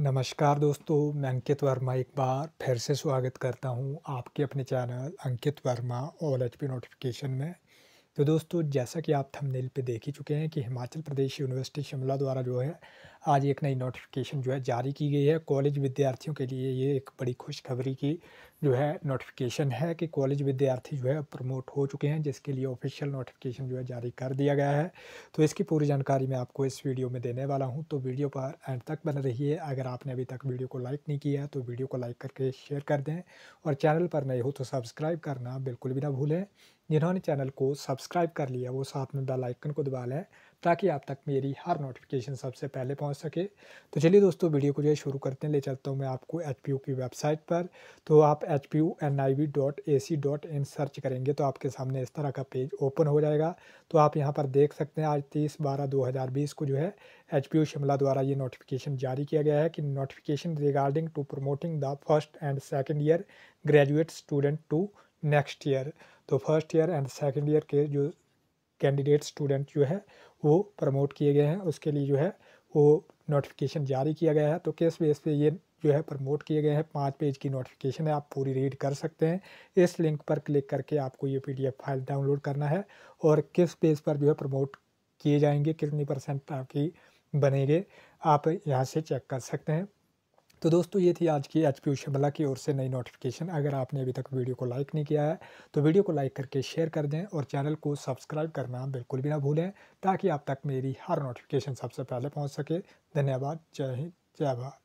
नमस्कार दोस्तों मैं अंकित वर्मा एक बार फिर से स्वागत करता हूं आपके अपने channel Ankit Verma all H P notification में तो दोस्तों जैसा कि आप थंबनेल पे देख ही चुके हैं कि हिमाचल प्रदेश यूनिवर्सिटी शिमला द्वारा जो है आज एक नई नोटिफिकेशन जो है जारी की गई है कॉलेज विद्यार्थियों के लिए ये एक बड़ी खुशखबरी की जो है नोटिफिकेशन है कि कॉलेज विद्यार्थी जो है प्रमोट हो चुके हैं जिसके लिए ऑफिशियल नोटिफिकेशन जो है जारी कर दिया गया है तो इसकी पूरी जानकारी मैं आपको इस वीडियो में देने वाला हूँ तो वीडियो पर एंड तक बन रही है अगर आपने अभी तक वीडियो को लाइक नहीं किया है तो वीडियो को लाइक करके शेयर कर दें और चैनल पर नए हो तो सब्सक्राइब करना बिल्कुल भी ना भूलें जिन्होंने चैनल को सब्सक्राइब कर लिया वो साथ में बेल आइकन को दबा लें ताकि आप तक मेरी हर नोटिफिकेशन सबसे पहले पहुंच सके तो चलिए दोस्तों वीडियो को जो है शुरू करते हैं ले चलता हूं मैं आपको एच की वेबसाइट पर तो आप एच पी सर्च करेंगे तो आपके सामने इस तरह का पेज ओपन हो जाएगा तो आप यहाँ पर देख सकते हैं आज तीस बारह दो को जो है एच शिमला द्वारा ये नोटिफिकेशन जारी किया गया है कि notification regarding to promoting the first and second year graduate student to next year तो first year and second year के जो कैंडिडेट स्टूडेंट जो है वो प्रमोट किए गए हैं उसके लिए जो है वो नोटिफिकेशन जारी किया गया है तो किस बेस पे ये जो है प्रमोट किए गए हैं पाँच पेज की नोटिफिकेशन है आप पूरी रीड कर सकते हैं इस लिंक पर क्लिक करके आपको ये पी फाइल डाउनलोड करना है और किस पेज पर जो है प्रमोट किए जाएंगे कितनी परसेंट आपकी बनेंगे आप यहाँ से चेक कर सकते हैं तो दोस्तों ये थी आज की एच पी शिमला की ओर से नई नोटिफिकेशन अगर आपने अभी तक वीडियो को लाइक नहीं किया है तो वीडियो को लाइक करके शेयर कर दें और चैनल को सब्सक्राइब करना बिल्कुल भी ना भूलें ताकि आप तक मेरी हर नोटिफिकेशन सबसे पहले पहुँच सके धन्यवाद जय हिंद जय भारत